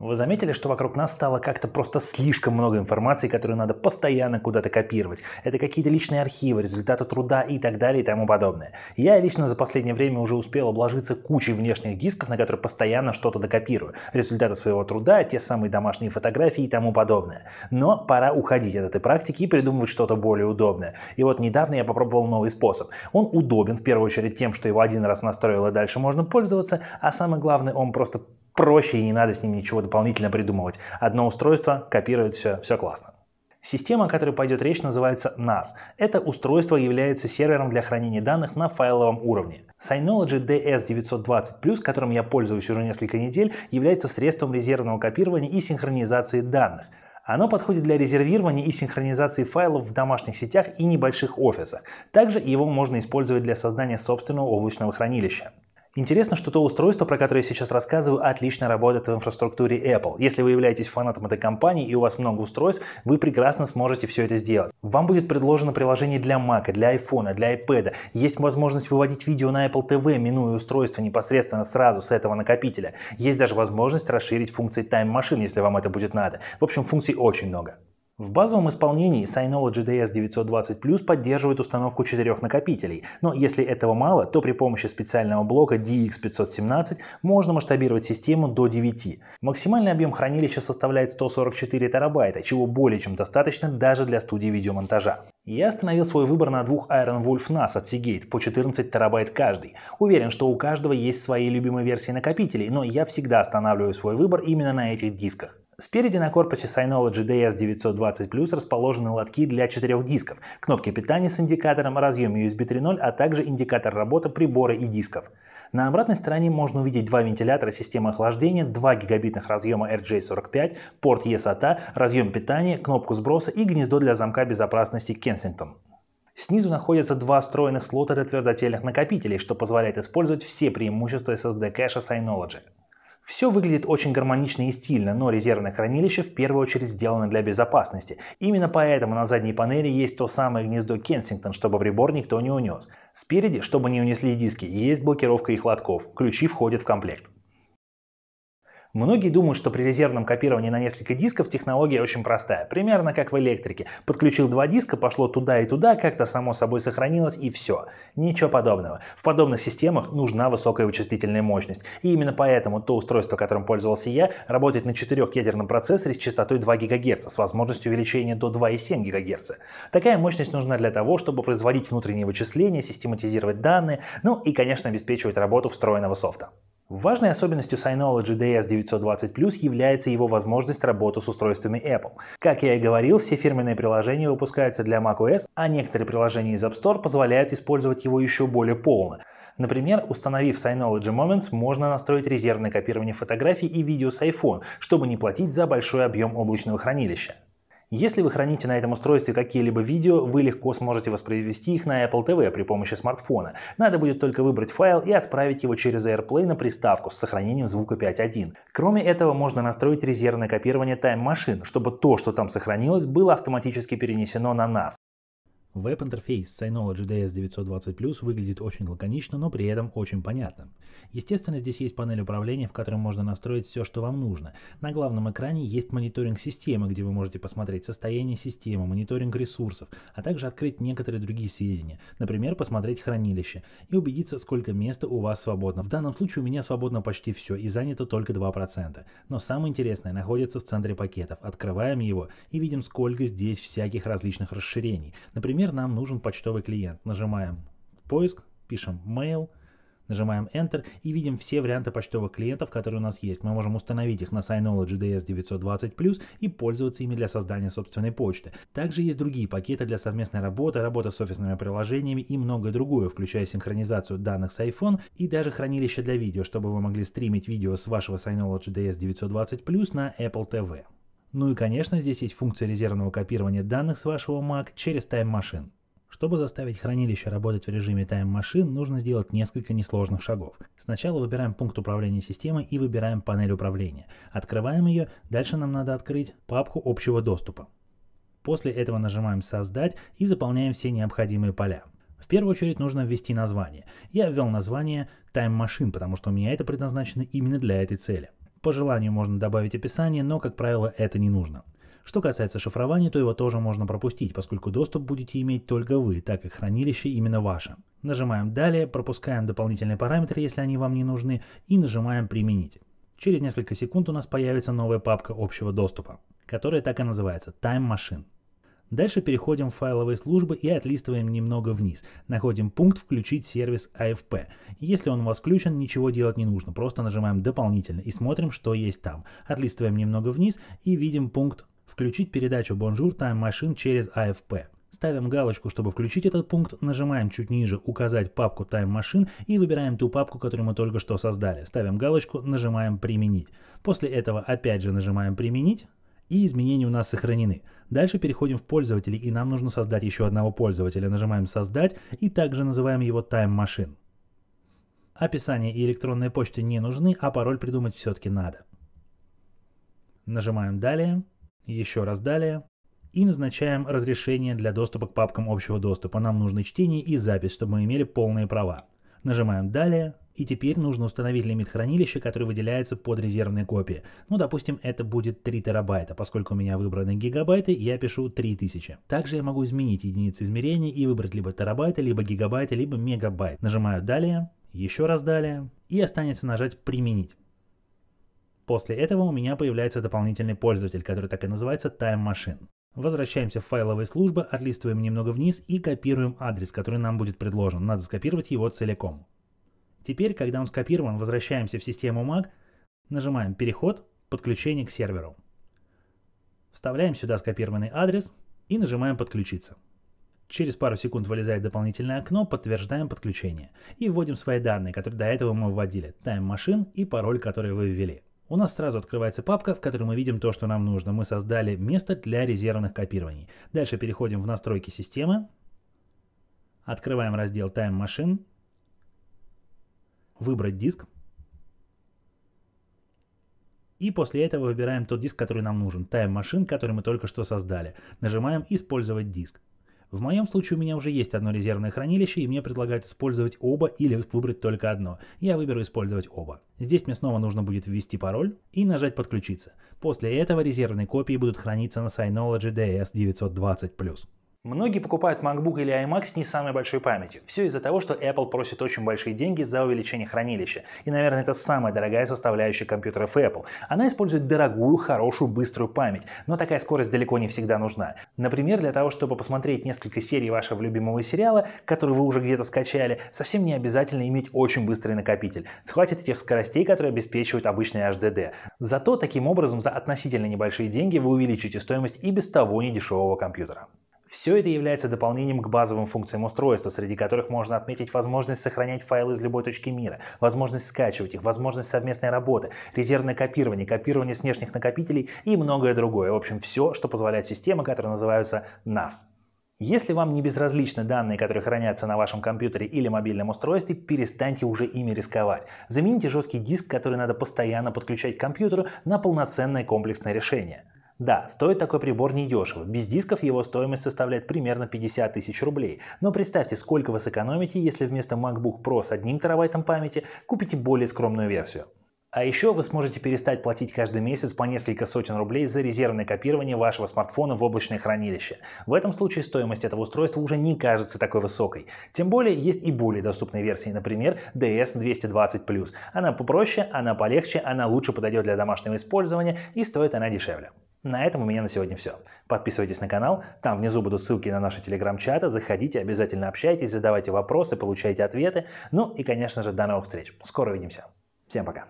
Вы заметили, что вокруг нас стало как-то просто слишком много информации, которую надо постоянно куда-то копировать. Это какие-то личные архивы, результаты труда и так далее и тому подобное. Я лично за последнее время уже успел обложиться кучей внешних дисков, на которые постоянно что-то докопирую. Результаты своего труда, те самые домашние фотографии и тому подобное. Но пора уходить от этой практики и придумывать что-то более удобное. И вот недавно я попробовал новый способ. Он удобен в первую очередь тем, что его один раз настроил и дальше можно пользоваться, а самое главное, он просто проще и не надо с ним ничего дополнительно придумывать. Одно устройство копирует все, все классно. Система, о которой пойдет речь, называется NAS. Это устройство является сервером для хранения данных на файловом уровне. Synology DS920+, которым я пользуюсь уже несколько недель, является средством резервного копирования и синхронизации данных. Оно подходит для резервирования и синхронизации файлов в домашних сетях и небольших офисах. Также его можно использовать для создания собственного облачного хранилища. Интересно, что то устройство, про которое я сейчас рассказываю, отлично работает в инфраструктуре Apple. Если вы являетесь фанатом этой компании и у вас много устройств, вы прекрасно сможете все это сделать. Вам будет предложено приложение для Mac, для iPhone, для iPad. Есть возможность выводить видео на Apple TV, минуя устройство непосредственно сразу с этого накопителя. Есть даже возможность расширить функции Time Machine, если вам это будет надо. В общем, функций очень много. В базовом исполнении Synology DS 920 Plus поддерживает установку четырех накопителей, но если этого мало, то при помощи специального блока DX517 можно масштабировать систему до 9. Максимальный объем хранилища составляет 144 терабайта, чего более чем достаточно даже для студии видеомонтажа. Я остановил свой выбор на двух Iron Wolf NAS от Seagate по 14 терабайт каждый. Уверен, что у каждого есть свои любимые версии накопителей, но я всегда останавливаю свой выбор именно на этих дисках. Спереди на корпусе Synology DS920 Plus расположены лотки для четырех дисков, кнопки питания с индикатором, разъем USB 3.0, а также индикатор работы прибора и дисков. На обратной стороне можно увидеть два вентилятора системы охлаждения, два гигабитных разъема RJ45, порт eSATA, разъем питания, кнопку сброса и гнездо для замка безопасности Kensington. Снизу находятся два встроенных слота для твердотельных накопителей, что позволяет использовать все преимущества SSD кэша Synology. Все выглядит очень гармонично и стильно, но резервное хранилище в первую очередь сделано для безопасности. Именно поэтому на задней панели есть то самое гнездо Кенсингтон, чтобы в прибор никто не унес. Спереди, чтобы не унесли диски, есть блокировка их лотков. Ключи входят в комплект. Многие думают, что при резервном копировании на несколько дисков технология очень простая, примерно как в электрике. Подключил два диска, пошло туда и туда, как-то само собой сохранилось и все. Ничего подобного. В подобных системах нужна высокая вычислительная мощность. И именно поэтому то устройство, которым пользовался я, работает на четырехъядерном процессоре с частотой 2 ГГц с возможностью увеличения до 2,7 ГГц. Такая мощность нужна для того, чтобы производить внутренние вычисления, систематизировать данные, ну и, конечно, обеспечивать работу встроенного софта. Важной особенностью Synology DS920+, является его возможность работы с устройствами Apple. Как я и говорил, все фирменные приложения выпускаются для macOS, а некоторые приложения из App Store позволяют использовать его еще более полно. Например, установив Synology Moments, можно настроить резервное копирование фотографий и видео с iPhone, чтобы не платить за большой объем облачного хранилища. Если вы храните на этом устройстве какие-либо видео, вы легко сможете воспроизвести их на Apple TV при помощи смартфона. Надо будет только выбрать файл и отправить его через AirPlay на приставку с сохранением звука 5.1. Кроме этого, можно настроить резервное копирование Time Machine, чтобы то, что там сохранилось, было автоматически перенесено на нас. Веб-интерфейс Synology DS 920+, Plus выглядит очень лаконично, но при этом очень понятно. Естественно, здесь есть панель управления, в которой можно настроить все, что вам нужно. На главном экране есть мониторинг системы, где вы можете посмотреть состояние системы, мониторинг ресурсов, а также открыть некоторые другие сведения, например, посмотреть хранилище и убедиться, сколько места у вас свободно. В данном случае у меня свободно почти все и занято только 2%. Но самое интересное находится в центре пакетов. Открываем его и видим, сколько здесь всяких различных расширений. Например, Например, нам нужен почтовый клиент. Нажимаем поиск, пишем mail, нажимаем Enter и видим все варианты почтовых клиентов, которые у нас есть. Мы можем установить их на Synology DS 920+, и пользоваться ими для создания собственной почты. Также есть другие пакеты для совместной работы, работа с офисными приложениями и многое другое, включая синхронизацию данных с iPhone и даже хранилище для видео, чтобы вы могли стримить видео с вашего Synology DS 920+, на Apple TV. Ну и, конечно, здесь есть функция резервного копирования данных с вашего Mac через Time Machine. Чтобы заставить хранилище работать в режиме Time Machine, нужно сделать несколько несложных шагов. Сначала выбираем пункт управления системой и выбираем панель управления. Открываем ее, дальше нам надо открыть папку общего доступа. После этого нажимаем «Создать» и заполняем все необходимые поля. В первую очередь нужно ввести название. Я ввел название Time Machine, потому что у меня это предназначено именно для этой цели. По желанию можно добавить описание, но, как правило, это не нужно. Что касается шифрования, то его тоже можно пропустить, поскольку доступ будете иметь только вы, так как хранилище именно ваше. Нажимаем «Далее», пропускаем дополнительные параметры, если они вам не нужны, и нажимаем «Применить». Через несколько секунд у нас появится новая папка общего доступа, которая так и называется – Time Machine. Дальше переходим в файловые службы и отлистываем немного вниз. Находим пункт «Включить сервис AFP». Если он у вас включен, ничего делать не нужно, просто нажимаем «Дополнительно» и смотрим, что есть там. Отлистываем немного вниз и видим пункт «Включить передачу Bonjour Time Machine через AFP». Ставим галочку, чтобы включить этот пункт, нажимаем чуть ниже «Указать папку Time Machine» и выбираем ту папку, которую мы только что создали. Ставим галочку, нажимаем «Применить». После этого опять же нажимаем «Применить», и изменения у нас сохранены. Дальше переходим в пользователи, и нам нужно создать еще одного пользователя. Нажимаем «Создать» и также называем его Time Machine. Описание и электронная почта не нужны, а пароль придумать все-таки надо. Нажимаем «Далее», еще раз «Далее», и назначаем разрешение для доступа к папкам общего доступа. Нам нужно чтение и запись, чтобы мы имели полные права. Нажимаем «Далее», и теперь нужно установить лимит хранилища, который выделяется под резервные копии. Ну, допустим, это будет 3 терабайта. Поскольку у меня выбраны гигабайты, я пишу 3000. Также я могу изменить единицы измерения и выбрать либо терабайты, либо гигабайты, либо мегабайт. Нажимаю «Далее», еще раз «Далее» и останется нажать «Применить». После этого у меня появляется дополнительный пользователь, который так и называется Time Machine. Возвращаемся в файловые службы, отлистываем немного вниз и копируем адрес, который нам будет предложен. Надо скопировать его целиком. Теперь, когда он скопирован, возвращаемся в систему MAC, нажимаем «Переход», «Подключение к серверу». Вставляем сюда скопированный адрес и нажимаем «Подключиться». Через пару секунд вылезает дополнительное окно, подтверждаем подключение и вводим свои данные, которые до этого мы вводили, тайм-машин и пароль, который вы ввели. У нас сразу открывается папка, в которой мы видим то, что нам нужно. Мы создали место для резервных копирований. Дальше переходим в настройки системы, открываем раздел Time Machine, выбрать диск. И после этого выбираем тот диск, который нам нужен, тайм машин, который мы только что создали. Нажимаем «Использовать диск». В моем случае у меня уже есть одно резервное хранилище, и мне предлагают использовать оба или выбрать только одно. Я выберу использовать оба. Здесь мне снова нужно будет ввести пароль и нажать «Подключиться». После этого резервные копии будут храниться на Synology DS 920+. Многие покупают MacBook или iMac с не самой большой памятью. Все из-за того, что Apple просит очень большие деньги за увеличение хранилища. И, наверное, это самая дорогая составляющая компьютеров Apple. Она использует дорогую, хорошую, быструю память, но такая скорость далеко не всегда нужна. Например, для того, чтобы посмотреть несколько серий вашего любимого сериала, который вы уже где-то скачали, совсем не обязательно иметь очень быстрый накопитель. Хватит тех скоростей, которые обеспечивают обычные HDD. Зато таким образом за относительно небольшие деньги вы увеличите стоимость и без того недешевого компьютера. Все это является дополнением к базовым функциям устройства, среди которых можно отметить возможность сохранять файлы из любой точки мира, возможность скачивать их, возможность совместной работы, резервное копирование, копирование с внешних накопителей и многое другое. В общем, все, что позволяет системы, которые называются NAS. Если вам не безразличны данные, которые хранятся на вашем компьютере или мобильном устройстве, перестаньте уже ими рисковать. Замените жесткий диск, который надо постоянно подключать к компьютеру, на полноценное комплексное решение. Да, стоит такой прибор недешево. Без дисков его стоимость составляет примерно 50 тысяч рублей. Но представьте, сколько вы сэкономите, если вместо MacBook Pro с одним терабайтом памяти купите более скромную версию. А еще вы сможете перестать платить каждый месяц по несколько сотен рублей за резервное копирование вашего смартфона в облачное хранилище. В этом случае стоимость этого устройства уже не кажется такой высокой. Тем более есть и более доступные версии, например, DS220+. Она попроще, она полегче, она лучше подойдет для домашнего использования и стоит она дешевле. На этом у меня на сегодня все. Подписывайтесь на канал, там внизу будут ссылки на наши телеграм-чаты, заходите, обязательно общайтесь, задавайте вопросы, получайте ответы. Ну и, конечно же, до новых встреч. Скоро увидимся. Всем пока.